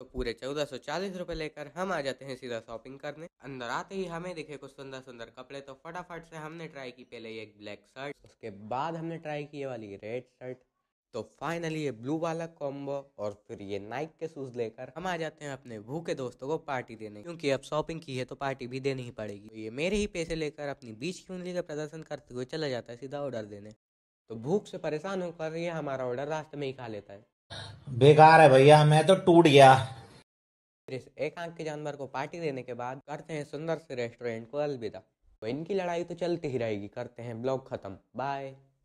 तो पूरे चौदह सौ चालीस रुपए लेकर हम आ जाते हैं सीधा शॉपिंग करने अंदर आते ही हमें दिखे कुछ सुंदर सुंदर कपड़े तो फटाफट से हमने ट्राई की पहले एक ब्लैक शर्ट उसके बाद हमने ट्राई की ये वाली रेड शर्ट तो फाइनली ये ब्लू वाला कॉम्बो और फिर ये नाइक के शूज लेकर हम आ जाते हैं अपने भूखे दोस्तों को पार्टी देने क्योंकि अब शॉपिंग की है तो पार्टी भी देनी ही पड़ेगी तो ये मेरे ही पैसे लेकर अपनी बीच की उंगली का प्रदर्शन करते हुए चला जाता है सीधा ऑर्डर देने तो भूख से परेशान होकर ये हमारा ऑर्डर रास्ते में ही खा लेता है बेकार है भैया मैं तो टूट गया एक आंख के जानवर को पार्टी देने के बाद करते हैं सुंदर से रेस्टोरेंट को अलविदा तो इनकी लड़ाई तो चलती ही रहेगी करते हैं ब्लॉग खत्म बाय